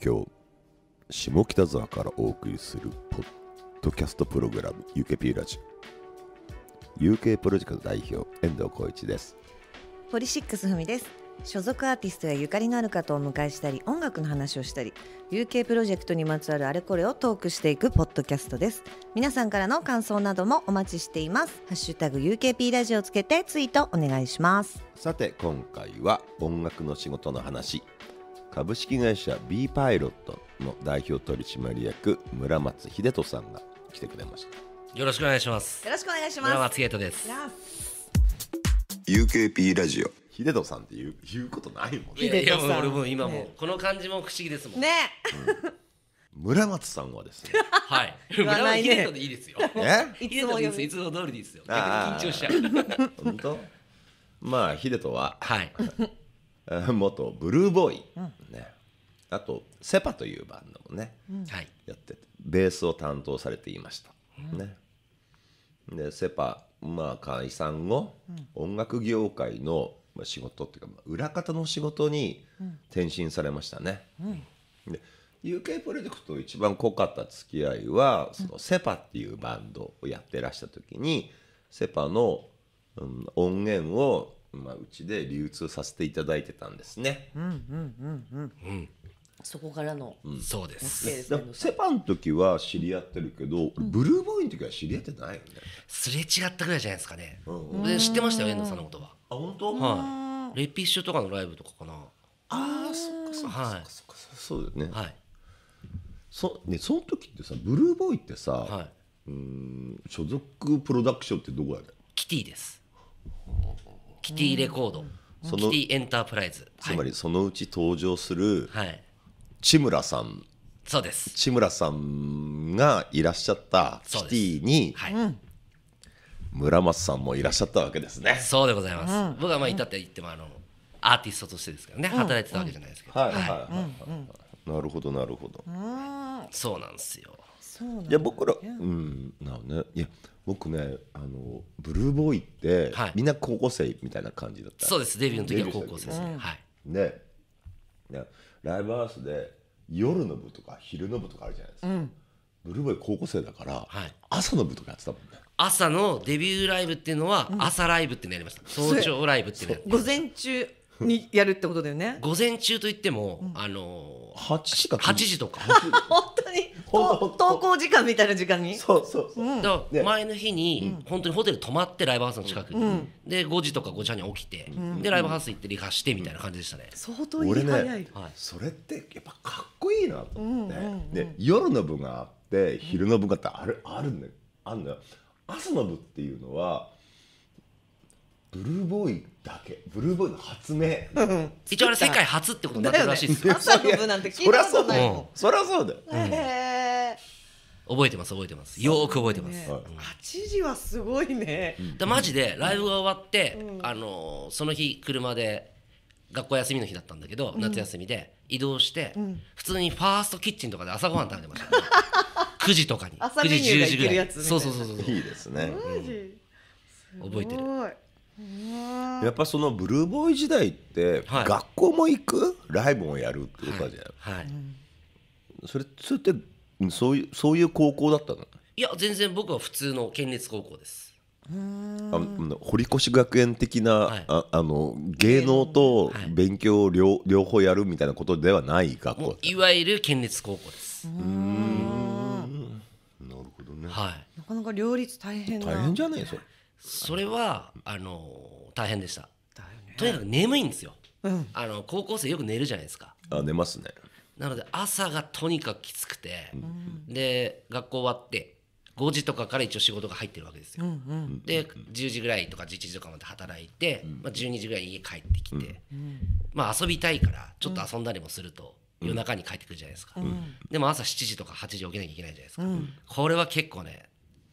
京下北沢からお送りするポッドキャストプログラム UKP ラジオ UK プロジェクト代表遠藤浩一ですポリシックスふみです所属アーティストやゆかりのある方をお迎えしたり音楽の話をしたり UK プロジェクトにまつわるあれこれをトークしていくポッドキャストです皆さんからの感想などもお待ちしていますハッシュタグ UKP ラジオつけてツイートお願いしますさて今回は音楽の仕事の話株式会社 B パイロットの代表取締役村松秀人さんが来てくれましたよろしくお願いしますよろしくお願いします村松秀人です UKP ラジオ秀人さんって言う言うことないもんねいやいやもう俺も今も、ね、この感じも不思議ですもんね、うん、村松さんはですね はい村松秀人でいいですよえいつもいつも通りですよ緊張しちゃう本当まあ秀人ははい 元ブルーボーイ、ね、あとセパというバンドもね、やっててベースを担当されていました、ね、でセパまあ解散後、音楽業界の仕事っていうか裏方の仕事に転身されましたね、で UK プロジェクト一番濃かった付き合いはそのセパっていうバンドをやってらした時にセパの、うん、音源をまあ、うちで流通させていただいてたんですね。うんうんうんうん。うんそこからの、うん、そうです。でね、セパの時は知り合ってるけど、うん、ブルーボーイの時は知り合ってないよね。すれ違ったぐらいじゃないですかね。うんうん、で知ってましたよ遠藤さんのことは。あ本当？はい。レピッシュとかのライブとかかな。ああそっかそっか、そっかそっかそうだよね。はい。そねその時ってさブルーボーイってさ、はい、うん所属プロダクションってどこやねキティです。キティレコード、そのキティエンタープライズつまりそのうち登場する、はい、千村さんそうです千村さんがいらっしゃったキティに、はい、村松さんもいらっしゃったわけですねそうでございます、うん、僕はまあいたって言ってもあのアーティストとしてですけどね、うん、働いてたわけじゃないですけど、うん、はいはいはい、なるほどなるほどそうなんですよいや僕らうんなねいや僕ねあのブルーボーイって、はい、みんな高校生みたいな感じだったそうですデビューの時は高校生ですね、はいでねライブハウスで夜の部とか昼の部とかあるじゃないですか、うん、ブルーボーイ高校生だから、はい、朝の部とかやってたもんね朝のデビューライブっていうのは朝ライブってのやりました、うん、早朝ライブってのや午前中にやるってことだよね午前中といっても、うん、あのー、8時か8時とか登校時間みたいな時間にそうそうそう、うん、前の日に、本当にホテル泊まってライブハウスの近くに、うん、で5時とか5時半に起きて、でライブハウス行ってリハしてみたいな感じでしたね、相当いい早い、ねはい、それってやっぱかっこいいなと思って、うんうんうん、で夜の部があって昼の部があってあるあるんだあんだ朝の部っていうのはブルーボーイだけブルーボーイの発明、一応あれ世界初ってことになってるらしいですよ朝のなんて聞いたことないもんそりゃそうだよ、へえ覚えてます覚えてますよく覚えてます、ね、時はすごいね、だマジでライブが終わって、うん、あのその日車で学校休みの日だったんだけど、うん、夏休みで移動して、うん、普通にファーストキッチンとかで朝ごはん食べてました、ね、9時とかに9時10時ぐらいそうそうそうそういいですね、覚えてるやっぱそのブルーボーイ時代って、学校も行くライブもやるってったじゃん、はい、はい、それそれってそういうそういう高校だったのいや全然僕は普通の県立高校ですあ堀越学園的な、はい、ああの芸能と勉強を両,、両方やるみたいなことではない学校いわゆる県立高校ですうんなるほどね、はい、なかなか両立大変大変じゃないそれそれはあの大変でした、ね、とにかく眠いんですよ、うん、あの高校生よく寝るじゃないですかあ寝ますねなので朝がとにかくきつくて、うん、で学校終わって5時とかから一応仕事が入ってるわけですよ、うんうん、で10時ぐらいとか11時とかまで働いて、うん、まあ、12時ぐらいに家帰ってきて、まあ、遊びたいからちょっと遊んだりもすると、夜中に帰ってくるじゃないですか、でも朝7時とか8時起きなきゃいけないじゃないですか、これは結構ね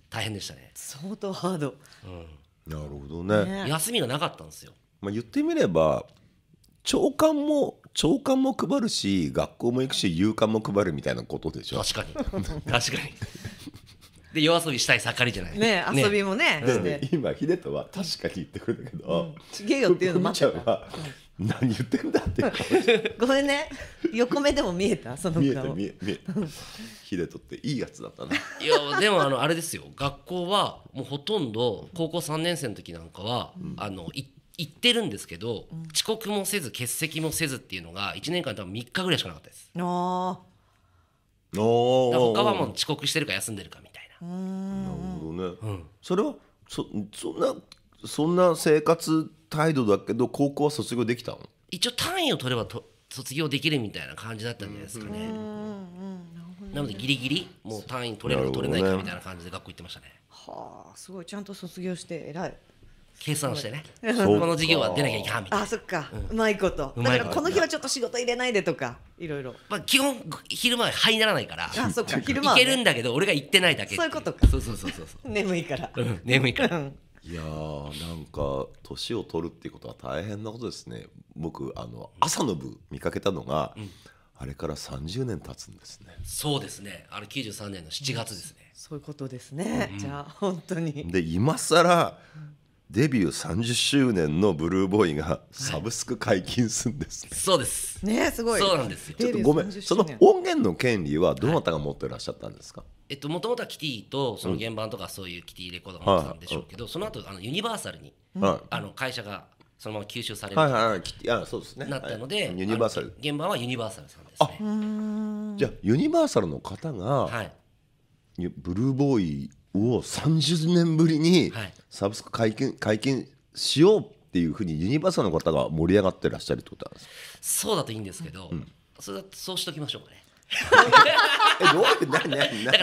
大変でしたね相当ハード、うん、なるほどね、ね、休みがなかったんですよ、まあ、言ってみれば長官も長官も配るし学校も行くし夕刊も配るみたいなことでしょ確かに確かにで夜遊びしたい盛りじゃないね遊びもねねね今秀人は確かに言ってくれたけど、うん、ちげえよっていうのもあっ何言ってんだって ごめんね横目でも見えたその見えた見え見えた秀人っていいやつだったな いやでもあのあれですよ学校はもうほとんど高校3年生の時なんかは、うん、あの行ってるんですけど、うん、遅刻もせず欠席もせずっていうのが1年間多分3日ぐらいしかなかったですああ他はもう遅刻してるか休んでるかみたいななるほどね、うん、それはそそんなそんな生活態度だけど高校は卒業できたの一応単位を取ればと卒業できるみたいな感じだったんじゃないですかね、うんうん、なのでギリギリもう単位取れるか取れないかみたいな感じで学校行ってましたねはあすごいちゃんと卒業して偉い計算してねこの授業は出なきゃいけないみたいなあそっか、うん、うまいことだからこの日はちょっと仕事入れないでとかいろいろまあ基本昼間は灰にならないからあそっか昼間、ね、行けるんだけど俺が行ってないだけそういうことかそうそうそうそう 眠いから、うん、眠いからいやーなんか年を取るっていうことは大変なことですね僕あの朝の部見かけたのが、うん、あれから30年経つんですねそうですねあの93年の7月ですねそういうことですね、うん、じゃあ本当にで今更デビュー30周年のブルーボーイがサブスク解禁するんです、ねはい、そうですねすごいそうなんですよちょっとごめんその音源の権利はどなたが持ってらっしゃったんですか、はいえっともともとはキティとその原版とかそういうキティレコードが持ってたんでしょうけど、その後あのユニバーサルに、あの会社がそのまま吸収される、はいはいはいあそうですねなったので、はいユニバーサル現場はユニバーサルさんですねじゃあユニバーサルの方が、はいブルーボーイを30年ぶりにサブスク解禁解禁しようっていうふうにユニバーサルの方が盛り上がってらっしゃるってことなんですかそうだといいんですけど、それだそうしときましょうかね どういうか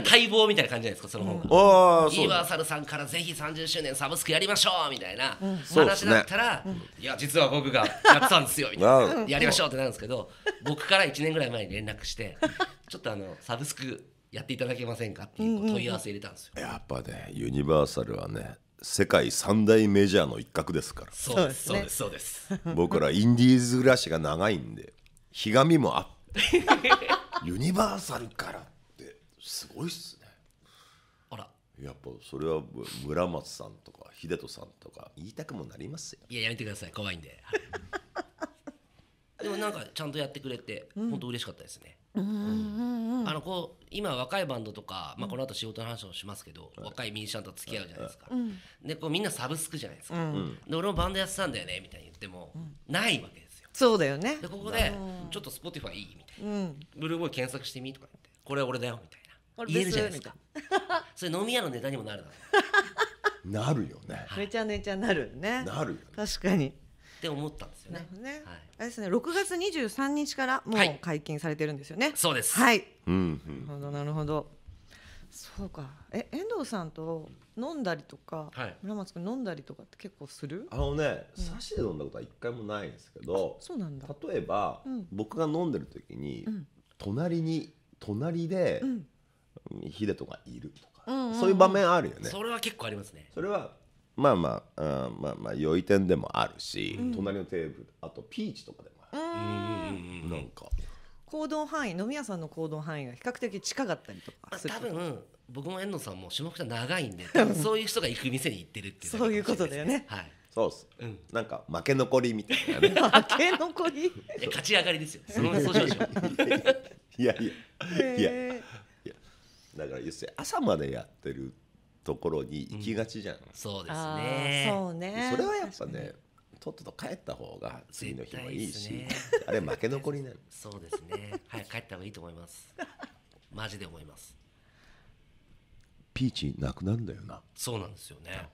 待望みたいな感じじゃないですかその本が、ああユニバーサルさんからぜひ30周年サブスクやりましょうみたいな話だったら、いや実は僕がやってたんですよみたいな、やりましょうってなるんですけど僕から1年ぐらい前に連絡してちょっとあのサブスクやっていただけませんかっていう問い合わせ入れたんですよ、やっぱねユニバーサルはね世界三大メジャーの一角ですからそうですそうですそうです僕らインディーズ暮らしが長いんでひがみもあって ユニバーサルからってすごいっすねあらやっぱそれは村松さんとか秀人さんとか言いたくもなりますよいややめてください怖いんで、でもなんかちゃんとやってくれて、ん、本当嬉しかったですね、うん、あのこう今若いバンドとか、まあ、この後仕事の話もしますけど、若いミュージシャンと付き合うじゃないですか、でこうみんなサブスクじゃないですか、で俺もバンドやってたんだよねみたいに言っても、ないわけそうだよねでここで「ちょっと Spotify いい?」みたいな、ブルーボーイ検索してみ?」とか言って「これ俺だよ」みたいな言えるじゃないですか それ飲み屋のネタにもなるだろなるよね、めちゃめちゃなるねなる、ね、確かにって思ったんですよね。ねはい、あれですね、6月23日からもう解禁されてるんですよね。そうです。はい。なるほど、なるほど。そうかえ遠藤さんと飲んだりとか、はい、村松君飲んだりとかって結構するあのね、うん、シで飲んだことは一回もないんですけどそうなんだ例えば、うん、僕が飲んでる時に、うん、隣に隣で、うん、ヒデとかいるとか、うんうんうん、そういう場面あるよねそれは結構ありますねそれはまあまああまあまあ良い点でもあるし、隣のテーブルあとピーチとかでもある、うん、なんか行動範囲飲み屋さんの行動範囲が比較的近かったりとか多分僕も遠藤さんも下北長いんで そういう人が行く店に行ってるっていう、ね、そういうことだよねはいそうっす、うん、なんか負け残りみたいなね 負け残り勝ち上がりですよそのしょ いやいや、えー、いやいやだから要するに朝までやってるところに行きがちじゃん、うん、そうですねそうねそれはやっぱねとっとと帰った方が次の日もいいし、ね、あれ負け残りになるそうですねはい帰った方がいいと思いますマジで思いますピーチなくなんだよなそうなんですよね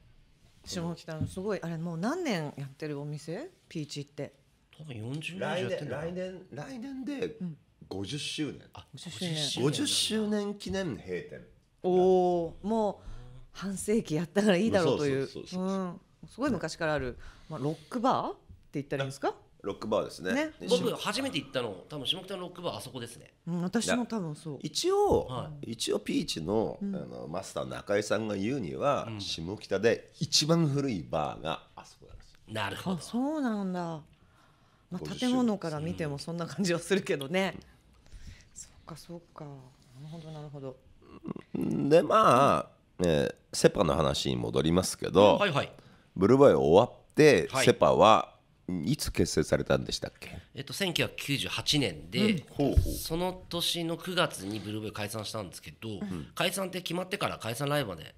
下北のすごいあれもう何年やってるお店ピーチって多分40年来年来年来年で50周年、うん、あ50周年記念閉店おおもう半世紀やったからいいだろうというすごい昔からある、うまあ、ロックバーって言ったらいいんですかロックバーですね、ね、僕初めて行ったの多分下北のロックバーあそこですね、うん、私も多分そう一応、はい、一応ピーチのうん、あのマスター中井さんが言うには、うん、下北で一番古いバーがあそこなんですよなるほどそうなんだ、まあ、建物から見てもそんな感じはするけどね、そっかそっかなるほどなるほどでまあ、えー、セパの話に戻りますけど、はいはい、ブルーバイオ終わっ、はい、セパはいつ結成されたんでしたっけ、えっと、1998年で、うん、その年の9月にブルーベイ解散したんですけど、うん、解散って決まってから解散ライブまで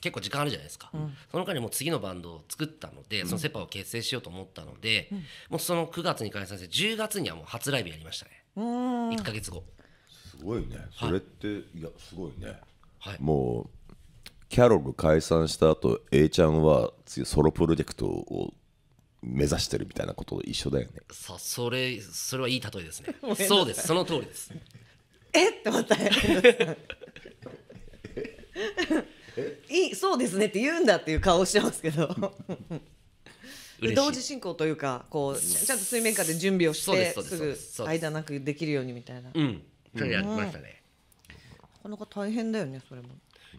結構時間あるじゃないですか、うん、その間にも次のバンドを作ったのでそのセ・パを結成しようと思ったので、もうその9月に解散して10月にはもう初ライブやりましたね1か月後すごいねそれって、はい、いやすごいね、はい、もキャロル解散した後 A ちゃんは次ソロプロジェクトを目指してるみたいなことと一緒だよねさそれそれはいい例えですね そうですその通りですえって思った いいそうですねって言うんだっていう顔をしてますけど同時進行というかこうちゃんと水面下で準備をしてすすぐ間なくできるようにみたいなうんそれやってましたね、うん、なかなか大変だよねそれも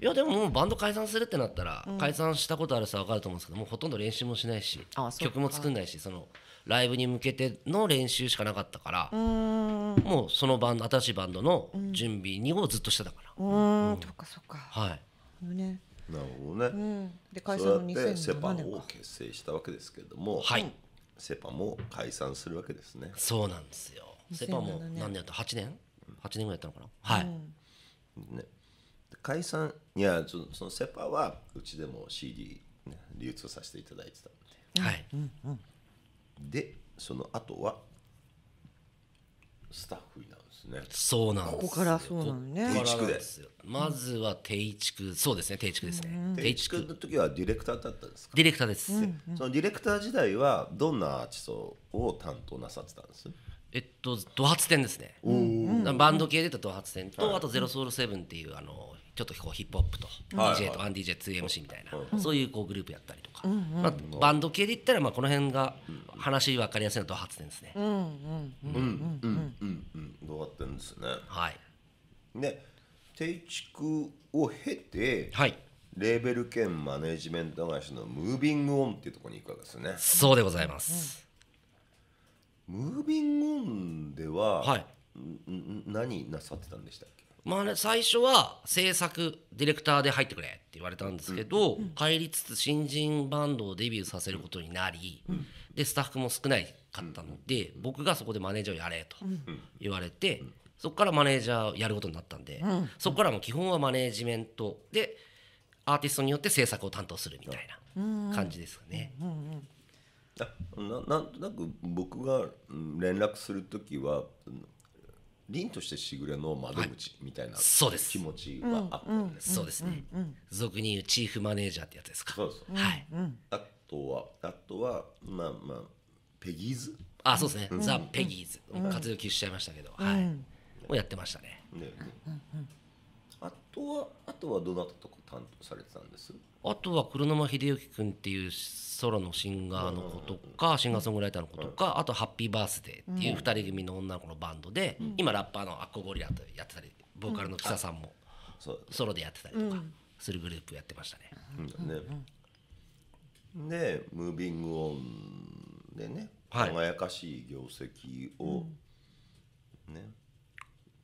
いやでももうバンド解散するってなったら、うん、解散したことある人は分かると思うんですけどもうほとんど練習もしないし曲も作んないしそのライブに向けての練習しかなかったからもうそのバンド新しいバンドの準備にをずっとしてたから。うん、そっかそっか。はい。ね。なるほどね。うん、で解散の2 0 0セパを結成したわけですけれども、はい。セパも解散するわけですね。そうなんですよ。セパも何年やった？8年？8年ぐらいやったのかな。はい。ね。解散いやそのセパはうちでも CD 流通させていただいてたので、はいうんうん、でその後はスタッフになるんですねそうなんですここからそうなんね定畜でまずは定畜そうですね定畜ですね、うん、定畜の時はディレクターだったんですかディレクターです、うんうん、そのディレクター時代はどんなアーティストを担当なさってたんですえっと、ド発展ですね、うんバンド系で言ったド発展と、はい、あと「ゼロソウルセブンっていうあのちょっとこうヒップホップと DJ と 1DJ2MC みたいなそういうこうグループやったりとか、まあ、バンド系で言ったらまあこの辺が話分かりやすいのは発ハですね。うんうんうんうんうんうんドハテンですね。はい。ね、定築を経て、はい、レーベル兼マネジメント会社のムービングオンっていうところに行くわけですね。そうでございます。ムービングオンでは、はい、何なさってたんでしたっけまあ、最初は制作ディレクターで入ってくれって言われたんですけど、帰りつつ新人バンドをデビューさせることになり、でスタッフも少ないかったので、僕がそこでマネージャーをやれと言われて、そこからマネージャーをやることになったんで、そこからも基本はマネージメントでアーティストによって制作を担当するみたいな感じですかね。あななんとなく僕が連絡する時は凛としてしぐれの窓口みたいな、そうです気持ちはあったよね、そうですね、俗に言うチーフマネージャーってやつですかそうそうはい、あとはあとはまあまあペギーズあそうですね、ザ・ペギーズ活動休止しちゃいましたけど、はいをやってましたねね、うんあとはあとはどなたとか担当されてたんですあとは黒沼秀幸君っていうソロのシンガーの子とかシンガーソングライターの子とかあと「ハッピーバースデー」っていう2人組の女の子のバンドで今ラッパーのアッコゴリラとやってたりボーカルのキサさんもソロでやってたりとかするグループやってましたね。で「ムービングオン」でね輝かしい業績をね、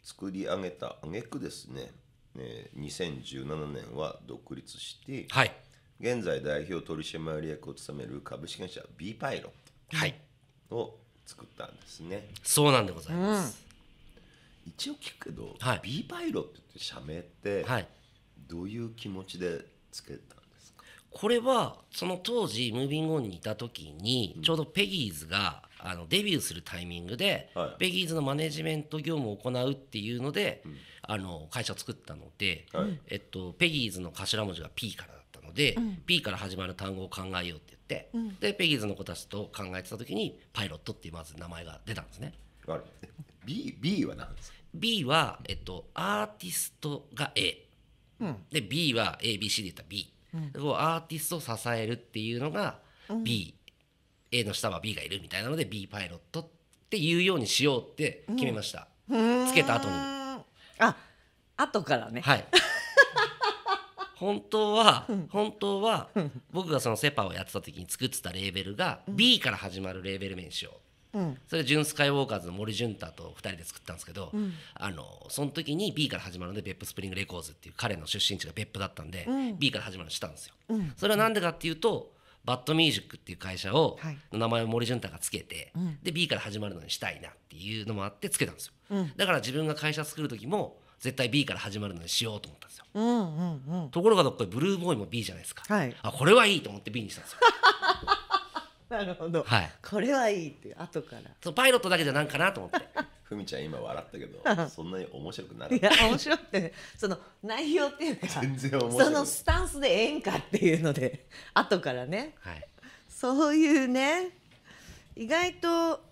作り上げた挙句ですねえー、2017年は独立して、はい、現在代表取締役を務める株式会社 B パイロンを作ったんですね、はい、そうなんでございます、うん、一応聞くけど、はい、B パイロって社名って、はい、どういう気持ちでつけたんですかこれはその当時ムービングオンにいた時に、ちょうどペギーズがあのデビューするタイミングで、はい、ペギーズのマネジメント業務を行うっていうので、うんあの会社を作ったので、はい、えっと、ペギーズの頭文字が P からだったので、うん、P から始まる単語を考えようって言って、うん、でペギーズの子たちと考えてた時にパイロットっていうまず名前が出たんですね。B, B は何ですか B は、えっと、アーティストが A、うん、で B は ABC で言ったら B、うん、アーティストを支えるっていうのが B、うん、A の下は B がいるみたいなので B パイロットっていうようにしようって決めました、うん、つけた後に。あ後からねはい 本当は本当は僕がそのセパをやってた時に作ってたレーベルが B から始まるレーベル名にしよう、うん、それジュン・スカイウォーカーズの森潤太と2人で作ったんですけど、うん、あのその時に B から始まるので別府スプリングレコーズっていう彼の出身地が別府だったんで、うん、B から始まるのしたんですよ、それは何でかっていうとバッドミュージックっていう会社を、名前を森潤太がつけて、はい、で B から始まるのにしたいなっていうのもあってつけたんですよ、うん、だから自分が会社作る時も絶対 B から始まるのにしようと思ったんですよ、うんうんうん、ところがどっかいブルーボーイも B じゃないですか、はい、あこれはいいと思って B にしたんですよ なるほど、はい、これはいいって後からそうパイロットだけじゃなんかなと思ってふみちゃん今笑ったけど そんなに面白くなかいや面白くて、ね、その内容っていうか全然面白そのスタンスでええんかっていうので 後からね、はい、そういうね意外と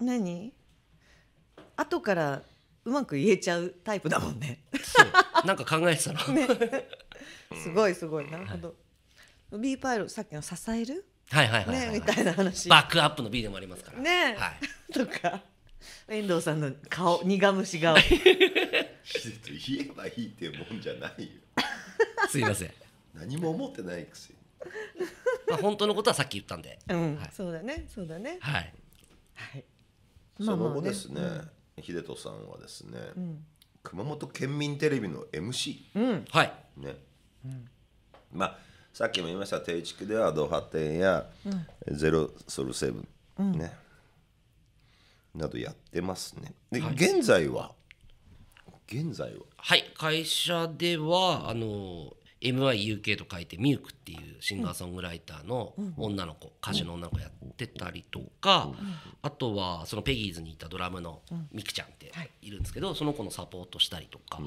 何後からうまく言えちゃうタイプだもんね。なんか考えてたの、ね、すごいすごいなるほど。はい、B パイロさっきの支えるはいはいはい、はいね、みたいな話バックアップの B でもありますからね、はい、とか遠藤さんの顔苦虫顔言えばいいっていうもんじゃないよすいません何も思ってないくせにまあ本当のことはさっき言ったんで、うんはい、そうだねそうだねはい、はい、その後ですね、まあまあね秀人さんはですね、うん、熊本県民テレビの MC、うん、はいね、うん、まあさっきも言いました定地区ではド派店や、ゼロソルセブンうん、ね、などやってますね。で、はい、現在は現在ははい会社ではあの MIUK と書いてミュークっていうシンガーソングライターの女の子、歌手の女の子やってたりとか、あとはそのペギーズにいたドラムのミクちゃんっているんですけど、その子のサポートしたりとか、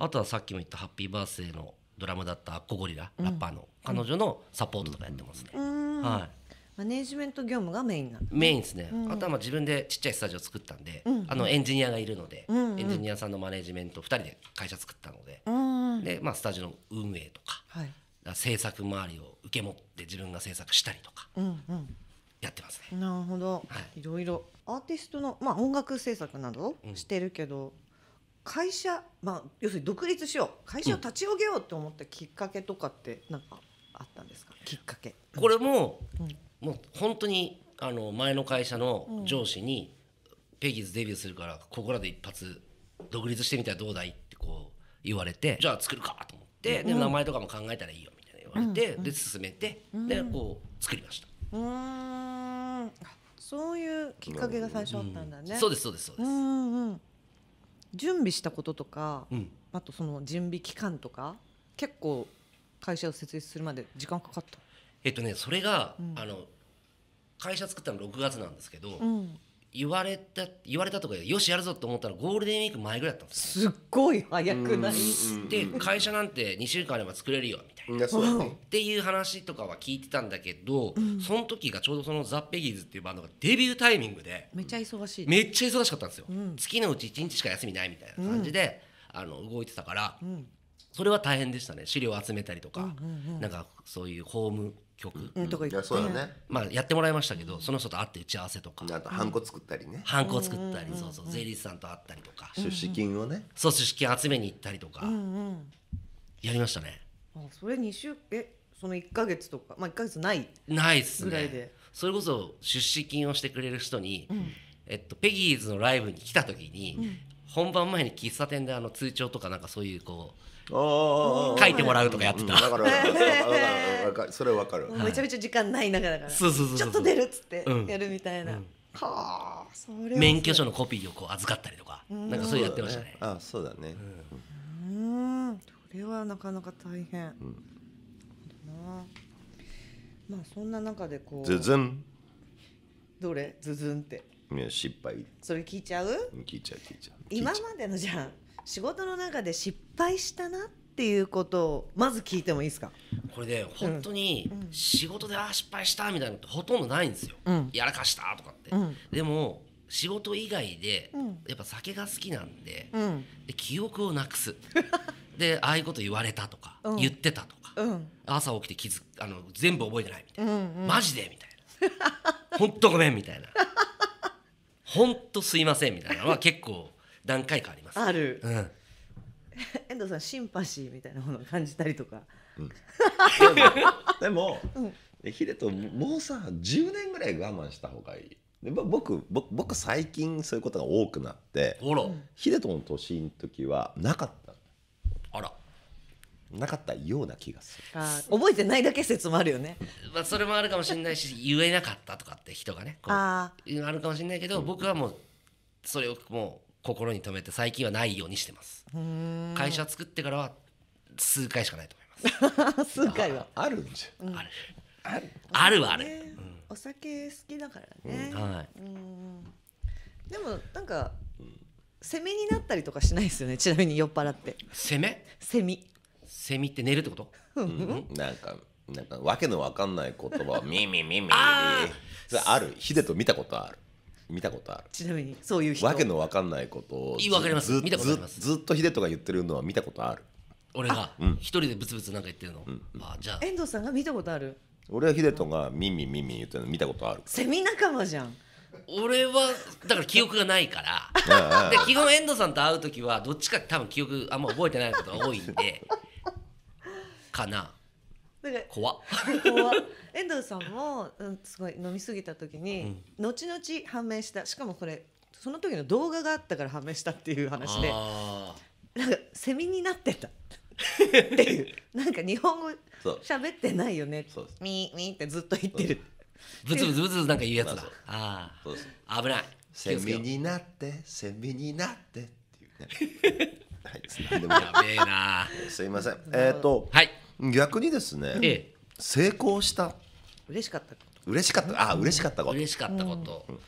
あとはさっきも言ったハッピーバースデーのドラムだったアッコゴリラ、ラッパーの彼女のサポートとかやってますね。はいマネジメント業務がメインなんメインですね、うん、あとはまあ自分でちっちゃいスタジオ作ったんで、うん、あのエンジニアがいるので、うんうん、エンジニアさんのマネジメント2人で会社作ったのでうんうん、でまあ、スタジオの運営とか,、はい、か制作周りを受け持って自分が制作したりとか、うんうん、やってますね。なるほど、はい、いろいろアーティストの、まあ、音楽制作などしてるけど、会社、まあ、要するに独立しよう会社を立ち上げようって思ったきっかけとかって何かあったんですか、きっかけ。これも、うんもう本当にあの前の会社の上司に、ペギーズデビューするからここらで一発独立してみたらどうだいってこう言われてじゃあ作るかと思って、で名前とかも考えたらいいよみたいな言われて、で進めて、でこう作りました。うんそういうきっかけが最初あったんだね。そうですそうですそうです。うんうん、準備したこととか、うん、あとその準備期間とか結構会社を設立するまで時間かかった。えっとねそれが、うん、あの会社作ったの6月なんですけど、うん、言われた言われたとかよしやるぞと思ったらゴールデンウィーク前ぐらいだったんですすっごい早くないで会社なんて2週間あれば作れるよみたいな、うっていう話とかは聞いてたんだけど、うん、その時がちょうどそのザ・ペギーズっていうバンドがデビュータイミングでめっちゃ忙しいめっちゃ忙しかったんですよ、月のうち1日しか休みないみたいな感じで、あの動いてたから、それは大変でしたね資料を集めたりとか、うんうんうん、なんかそういう法務局、うん、とか行って、ね、まあ、やってもらいましたけど、その人と会って打ち合わせとかあとハンコ作ったりねハンコ作ったり、そうそう税理士さんと会ったりとか、出資金をねそう出資金集めに行ったりとか、やりましたねあそれ2週えその1か月とかまあ1か月ないないっすねぐらいでそれこそ出資金をしてくれる人に、うん、えっと、ペギーズのライブに来た時に、うん、本番前に喫茶店であの通帳とかなんかそういうこう書いてもらうとかやってた、かるそれ分かるめちゃめちゃ時間ない中だからちょっと出るっつってやるみたいな、はあそれ免許証のコピーをこう預かったりとか、なんかそうやってましたねあそうだねうんそれはなかなか大変、まあそんな中でこうズズンどれズズンって失敗それ聞いちゃう聞いちゃう聞いちゃう今までのじゃん仕事の中で失敗したなっていうことをまず聞いてもいいですかこれで、本当に仕事で、ああ失敗したみたいなのってほとんどないんですよ、うん、やらかしたとかって、うん、でも仕事以外で、やっぱ酒が好きなんでうん、で記憶をなくす でああいうこと言われたとか、言ってたとか、朝起きて気づあの全部覚えてないみたいな、うんうん、マジでみたいなほんとごめんみたいなほんとすいませんみたいなのは結構何回かあります。ある、うん、遠藤さんシンパシーみたいなものを感じたりとか、うん、でも、うん、ヒデともうさ10年ぐらい我慢した方がいいで僕僕僕最近そういうことが多くなってヒデとの年の時はなかったあらなかったような気がする覚えてないだけ説もあるよね、まあ、それもあるかもしれないし 言えなかったとかって人がねあるかもしれないけど、僕はもうそれをもう心に留めて最近はないようにしてます会社作ってからは数回しかないと思います 数回はあるんじゃ、あるあるあるはある、ねうん、お酒好きだからね、うん、はい、でもなんか攻めになったりとかしないですよねちなみに酔っ払って攻め攻め攻めって寝るってこと、うん、なんかなんかわけのわかんない言葉ミミミミミあるヒデと見たことある見たことあるちなみにそういう人わけのわかんないことをわかりますずとっと秀人が言ってるのは見たことある俺が一人でブツブツなんか言ってるの、まあじゃあ遠藤さんが見たことある俺は秀人がミンミンミンミン言ってるの見たことあるセミ仲間じゃん俺はだから記憶がないからで基本遠藤さんと会う時はどっちか多分記憶あんま覚えてないことが多いんでかなだか怖っ遠藤さんも、うん、すごい飲み過ぎた時に、うん、後々判明したしかもこれその時の動画があったから判明したっていう話でなんかセミになってた っていうなんか日本語喋ってないよねミーミーってずっと言ってるブツブツブツなんか言うやつだああそうです危ないセミになってセミになってっていうね はい、やべえな。すいません。えっ、ー、と、はい。逆にですね、ええ、成功した嬉しかった嬉しかったあ嬉しかったこと嬉しかったこと、うん、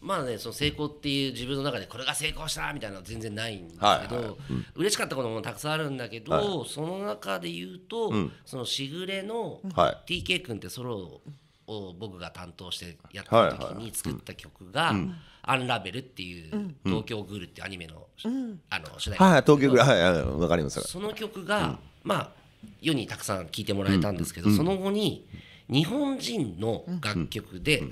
まあねその成功っていう自分の中でこれが成功したみたいなのは全然ないんですけど、はいはいうん、嬉しかったこともたくさんあるんだけど、はい、その中で言うと、うん、そのしぐれの TK 君ってソロを僕が担当してやった時に作った曲が「アンラベル」っていう「東京グール」ってアニメの,、うん、あの主題歌、はい、東京グルはいわ、はい、かりますその曲が、まあ世にたくさん聴いてもらえたんですけど、その後に日本人の楽曲で、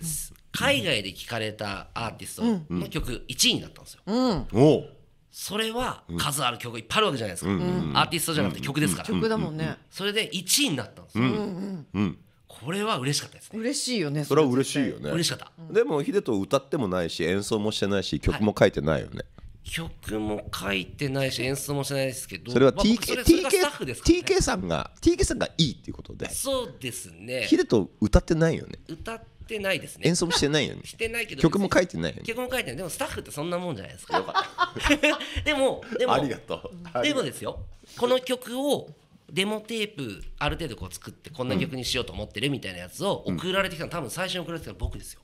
海外で聴かれたアーティストの曲1位になったんですよ。うんそれは数ある曲いっぱいあるわけじゃないですか、アーティストじゃなくて曲ですから、曲だもんねそれで1位になったんですよ、うんこれは嬉しかったですね嬉しいよねそれは嬉しいよね嬉しかった、でもヒデと歌ってもないし演奏もしてないし曲も書いてないよね、曲も書いてないし演奏もしないですけどそれは TK, TK さんが TK さんがいいっていうことでそうですねヒデと歌ってないよね歌ってないですね演奏もしてないよね してないけど曲も書いてないよね曲も書いてないでもスタッフってそんなもんじゃないですかか でもでもありがとうでもですよこの曲をデモテープある程度こう作ってこんな曲にしようと思ってるみたいなやつを送られてきたの多分最初に送られてきたの僕ですよ、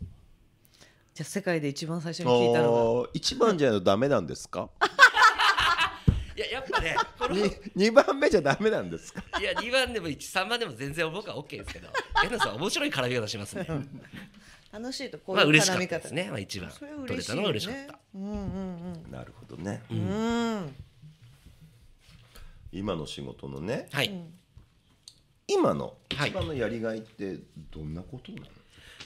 じゃあ世界で一番最初に聞いたのが一番じゃないとダメなんですか いややっぱね二番目じゃダメなんですか いや二番でも一三番でも全然僕はオッケーですけど遠藤さん面白い絡み方しますね楽しいとこういう絡み方ですね、まあ、一番取れたのが嬉しかった、うんうんうん、なるほどね、うん、今の仕事のね、はい、今の一番のやりがいってどんなことなの、はい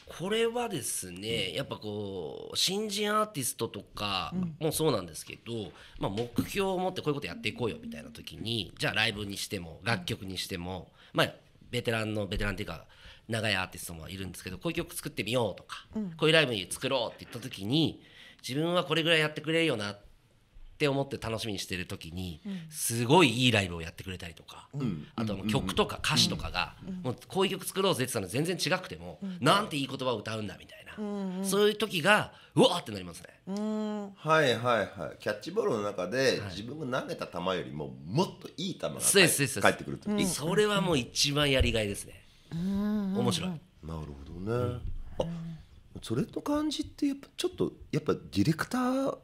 これはですね、やっぱこう新人アーティストとかもそうなんですけど、まあ、目標を持ってこういうことやっていこうよみたいな時にじゃあライブにしても楽曲にしても、まあ、ベテランのベテランっていうか長いアーティストもいるんですけどこういう曲作ってみようとか、こういうライブに作ろうって言った時に自分はこれぐらいやってくれるよなってって思って楽しみにしてる時に、すごいいいライブをやってくれたりとか、あと曲とか歌詞とかが、もうこういう曲作ろうぜって言ったの全然違くても、なんていい言葉を歌うんだみたいな、そういう時がうわってなりますね。はいはいはいキャッチボールの中で、自分が投げた球よりももっといい球が返ってくるとそれはもう一番やりがいですね。面白いなるほどね、それの感じってやっぱちょっとやっぱディレクター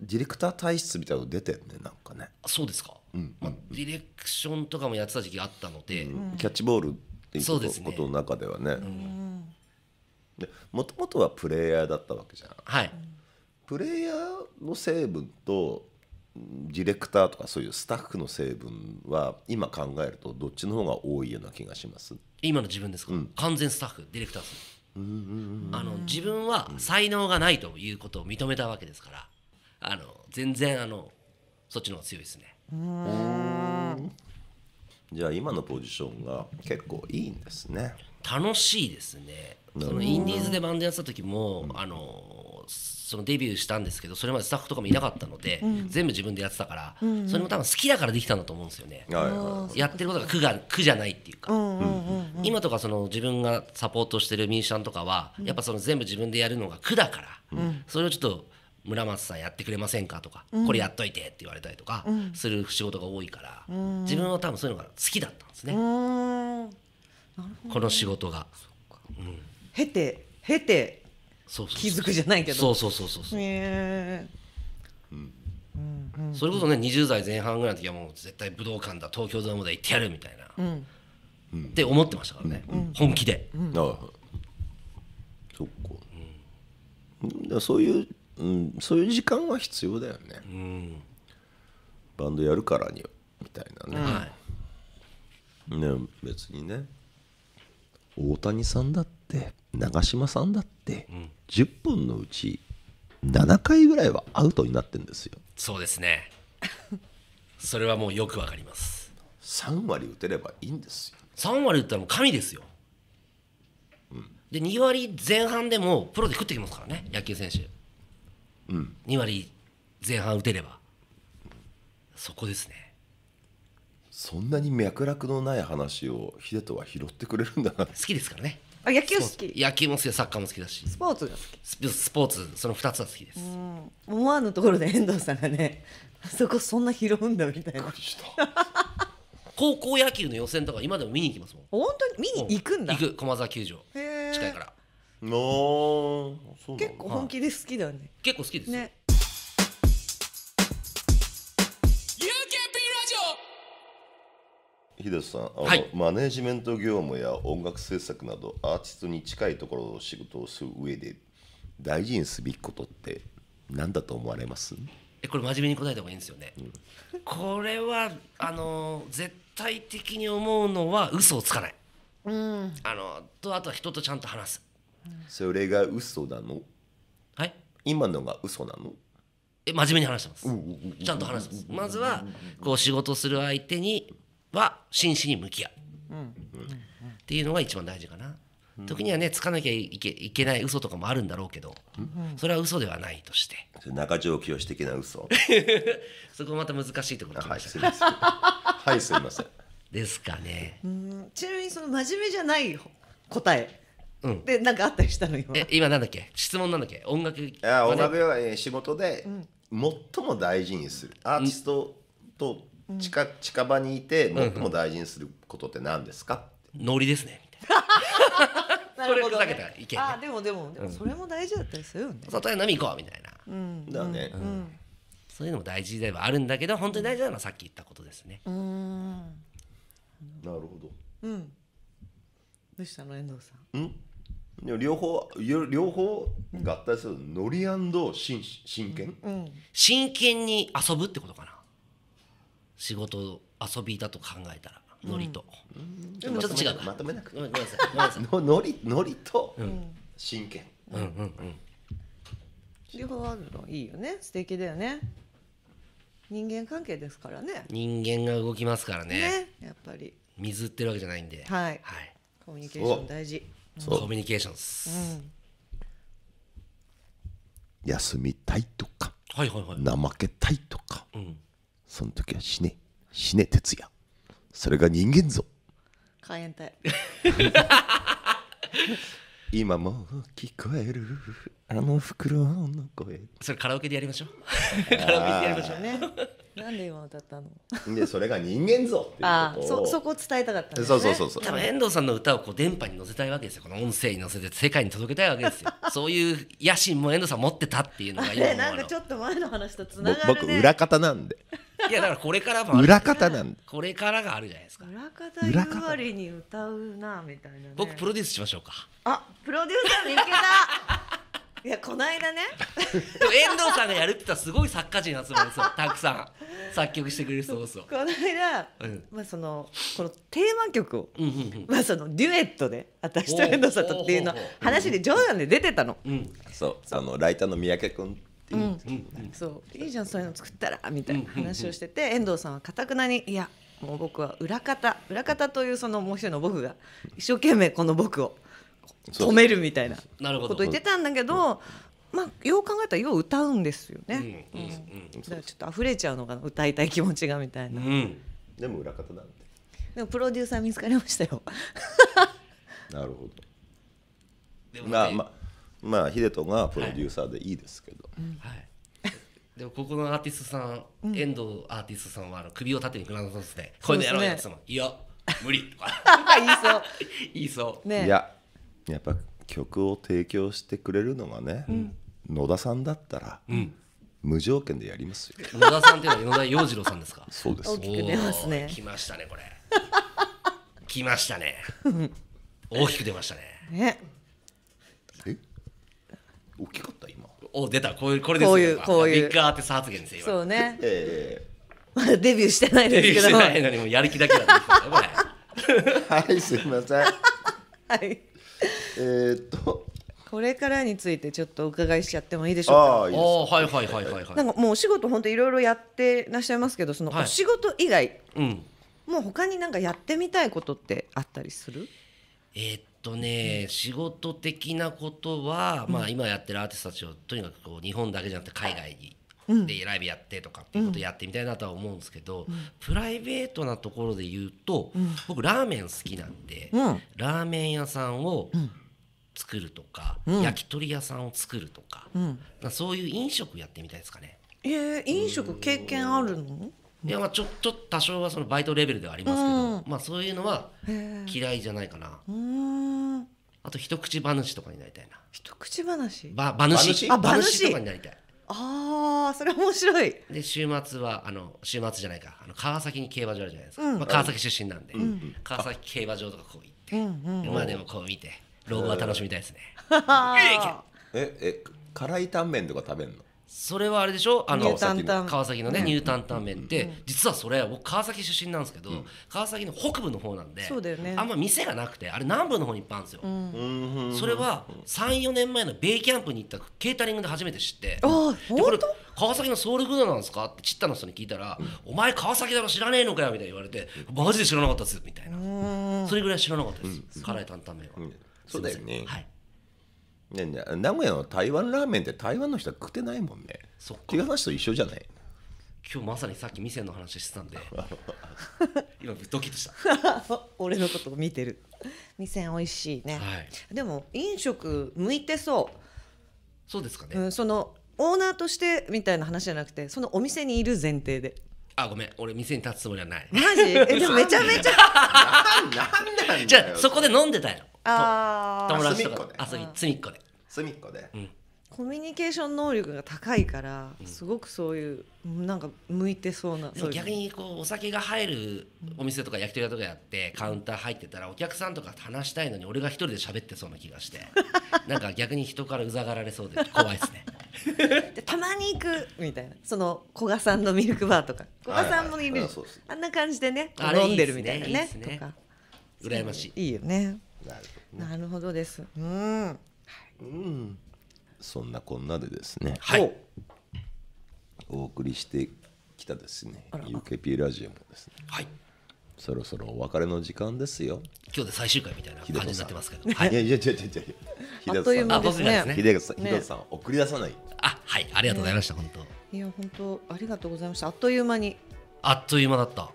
ディレクター体質みたいなの出てんねなんかねあそうですか、うんまあ、ディレクションとかもやってた時期があったので、うん、キャッチボールっていうこと,、の中ではね、もともとはプレイヤーだったわけじゃん、はい、プレイヤーの成分とディレクターとかそういうスタッフの成分は今考えるとどっちの方が多いような気がします今の自分ですか、うん、完全スタッフディレクターうん,、うん、あの自分は才能がないということを認めたわけですからあの全然あのそっちの方が強いですね。じゃあ今のポジションが結構いいんですね。楽しいですね。そのインディーズでバンドやってた時も、うん、あのそのデビューしたんですけどそれまでスタッフとかもいなかったので、うん、全部自分でやってたから、うんうん、それも多分好きだからできたんだと思うんですよね。やってることが苦が苦じゃないっていうか、うんうんうん今とかその自分がサポートしてるミュージシャンとかは、やっぱその全部自分でやるのが苦だから、それをちょっと村松さんやってくれませんかとか、うん、これやっといてって言われたりとかする仕事が多いから、うん、自分は多分そういうのが好きだったんですね、この仕事が。うん、経て経て気づくじゃないけどそうそうそうそうそう、えー、うんうん、それこそね20代前半ぐらいの時はもう絶対武道館だ東京ドームで行ってやるみたいな、うん、って思ってましたからね、うん、本気で。ああそっか、うん、そういううん、そういう時間は必要だよね、うん、バンドやるからにみたいなね、はい、ね別にね大谷さんだって長嶋さんだって、うん、10分のうち7回ぐらいはアウトになってんですよそうですねそれはもうよくわかります3割打てればいいんですよ3割打ったらもう神ですよ、うん、で2割前半でもプロで食ってきますからね野球選手2割前半打てればそこですねそんなに脈絡のない話を秀人は拾ってくれるんだな好きですからねあ野球好き野球も好きサッカーも好きだしスポーツが好きススポーツその2つは好きです思わぬところで 遠藤さんがねあそこそんな拾うんだみたいな 高校野球の予選とか今でも見に行きますもん本当に見に行くんだ行く駒沢球場近いからの結構本気で好きだね、はい、結構好きですねラジオヒデさんあの、はい、マネジメント業務や音楽制作などアーティストに近いところの仕事をする上で大事にすべきことって何だと思われますえこれ真面目に答えた方がいいんですよね、うん、これはあの絶対的に思うのは嘘をつかない、うん、あのとあとは人とちゃんと話すそれが嘘なのはい今のが嘘なのえ真面目に話してますちゃんと話してますまずはこう仕事する相手には真摯に向き合う、っていうのが一番大事かな、時にはねつかなきゃいけいけない嘘とかもあるんだろうけど、それは嘘ではないとして中条清的な嘘 そこまた難しいところはいすみませんはいすみませんですかね、うん、ちなみにその真面目じゃない答えでなんかあったりしたのよ今なんだっけ質問なんだっけ音楽あ音楽は、え仕事で最も大事にする、うん、アーティストと近,、近場にいて最も大事にすることって何ですか、うんうん、ノリですねみたいななるほど、ね、けた意、ね、あでもでもでもそれも大事だったりするよね例えばみ行こうみたいな、うん、だね、うん、そういうのも大事ではあるんだけど本当に大事なのはさっき言ったことですねうんなるほどうんどうしたの遠藤さんうんでも両方両方合体するノリ真真剣、うん、真剣に遊ぶってことかな仕事遊びだと考えたらノリと、うん、でもちょっと違うまとめなくてごめんなさいごめんなさい ノリノリと真剣、うん、うんうんうん両方あるのいいよね素敵だよね人間関係ですからね人間が動きますからねねやっぱり水ってるわけじゃないんではい、はい、コミュニケーション大事そうコミュニケーションです、休みたいとかはいはいはい怠けたいとか、その時は死ね死ね徹夜それが人間ぞ火炎体 今も聞こえるあの袋の声それカラオケでやりましょうカラオケでやりましょうねなんで今歌ったのでそれが人間像っていうことをそこを伝えたかったんです、ね、そうそうそう多分遠藤さんの歌をこう電波に乗せたいわけですよこの音声に乗せて世界に届けたいわけですよ そういう野心も遠藤さん持ってたっていうのが今 なんかちょっと前の話とつながる、ね、僕裏方なんでいやだからこれからも裏方なんこれからがあるじゃないですか裏方言わに歌うなみたいな、ね、僕プロデュースしましょうかあプロデューサー見つけたいやこの間ね 遠藤さんがやるって言ったらすごい作家人集まるたくさん作曲してくれる人この間、うん、まあ、そのこのテーマ曲を、うんうんうん、まあ、そのデュエットで私と遠藤さんとっていうの話で冗談で出てたの、うんうそうあのライターの三宅君うん、うん、そういいじゃんそういうの作ったらみたいな話をしてて、遠藤さんはかたくなにいやもう僕は裏方裏方というそのもう一人の僕が一生懸命この僕を止めるみたいなこと言ってたんだけど、まあ、よう考えたらよう歌うんですよね、うんうん、だからちょっと溢れちゃうのかな歌いたい気持ちがみたいな、うん、でも裏方だってでもプロデューサー見つかりましたよ なるほど、でね、まあまあまあ秀人がプロデューサーでいいですけど、はい、はい、でもここのアーティストさん、遠藤アーティストさんはあの首を縦にグランドソースで「こういうのやろうや」っつっても「いや無理」とか 言いそう言いそう、ね、いややっぱ曲を提供してくれるのがね、うん、野田さんだったら、うん無条件でやりますよ。野田さんっていうのは野田洋次郎さんですか。そうです。大きく出ますね。来ましたねこれ。来ましたね。大きく出ましたね。ね。え？大きかった今。お出たこういうこれですこういうこういう。ビッグアーティスト発言ですよ。そうね。ええー。まだデビューしてないですけど。デビューしてないのにもやる気だけだったこれ。はいすいません。はい。えっとこれからについてちょっとお伺いしちゃってもいいでしょうか。あいいはいはいはいはいはい。なんかもうお仕事本当いろいろやってらっしゃいますけど、そのお仕事以外、うん、もう他になんかやってみたいことってあったりする？えっとね、仕事的なことは、まあ今やってるアーティストたちをとにかくこう日本だけじゃなくて海外に。でライブやってとかっていうことやってみたいなとは思うんですけど、うん、プライベートなところで言うと、僕ラーメン好きなんで、ラーメン屋さんを、作るとか、うん、焼き鳥屋さんを作るとか,、かそういう飲食やってみたいですかね。えー、飲食経験あるのいやまあちょっと多少はそのバイトレベルではありますけど、まあそういうのは嫌いじゃないかな。あと一口話とかになりたいな。一口話。ば話。あ話とかになりたい。ああそれ面白い。で週末はあの週末じゃないかあの川崎に競馬場あるじゃないですか。うん、まあ川崎出身なんで、うん、川崎競馬場とかこう行って、今でもこう見て。老後は楽しみたいですね。ええ辛いタンメンとか食べるのそれはあれでしょあの川崎のねニュータンタンメンって実はそれ僕川崎出身なんですけど川崎の北部の方なんであんま店がなくてあれ南部の方にいっぱいあるんですよそれは34年前のベイキャンプに行ったケータリングで初めて知ってこれ川崎のソウルフードなんですかってちったの人に聞いたらお前川崎だろ知らねえのかよみたいに言われてマジで知らなかったですみたいなそれぐらい知らなかったです辛いタタンンメンは。そうだよねはいね名古屋の台湾ラーメンって台湾の人は食ってないもんねそっかっていう話と一緒じゃない今日まさにさっき店の話してたんで 今ドキッとした 俺のこと見てる店美味しいね、はい、でも飲食向いてそうそうですかね、うん、そのオーナーとしてみたいな話じゃなくてそのお店にいる前提であごめん俺店に立つつもりはないマジえでもめちゃめちゃ なんじゃあそこで飲んでたよあ友達とか遊び隅っこで隅っこで、コミュニケーション能力が高いから、すごくそういうなんか向いてそうな逆にこうお酒が入るお店とか焼き鳥屋とかやってカウンター入ってたらお客さんとか話したいのに俺が一人で喋ってそうな気がして なんか逆に人からうざがられそうで怖いですね でたまに行くみたいなその古賀さんのミルクバーとか古賀さんもいる、あんな感じでね飲んでるみたいなねいいねとか羨ましいいいよねなるほど、ね、なるほどです。うん。はい、うん。そんなこんなでですね。はい。お送りしてきたですね。UKP ラジオもですね。はい。そろそろお別れの時間ですよ。今日で最終回みたいな感じになってますけど。はい、いやいやいやいやいや。あっという間ですね。さん、さん、送り出さない。あ、はい、ありがとうございました。本当。いや、本当、ありがとうございました。あっという間に。あっという間だった。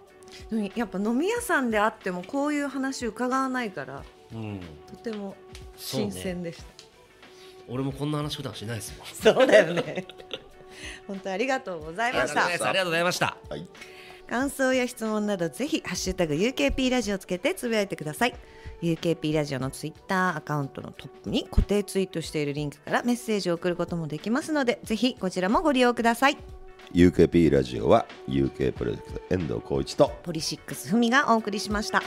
やっぱ飲み屋さんであってもこういう話伺わないからうん、とても新鮮でした、ね、俺もこんな話普段しないですもんそうだよね本当ありがとうございましたありがとうございました、はい、感想や質問などぜひハッシュタグ UKP ラジオつけてつぶやいてください UKP ラジオのツイッターアカウントのトップに固定ツイートしているリンクからメッセージを送ることもできますのでぜひこちらもご利用ください UKP ラジオは UK プロジェクト遠藤浩一とポリシックスふみがお送りしました。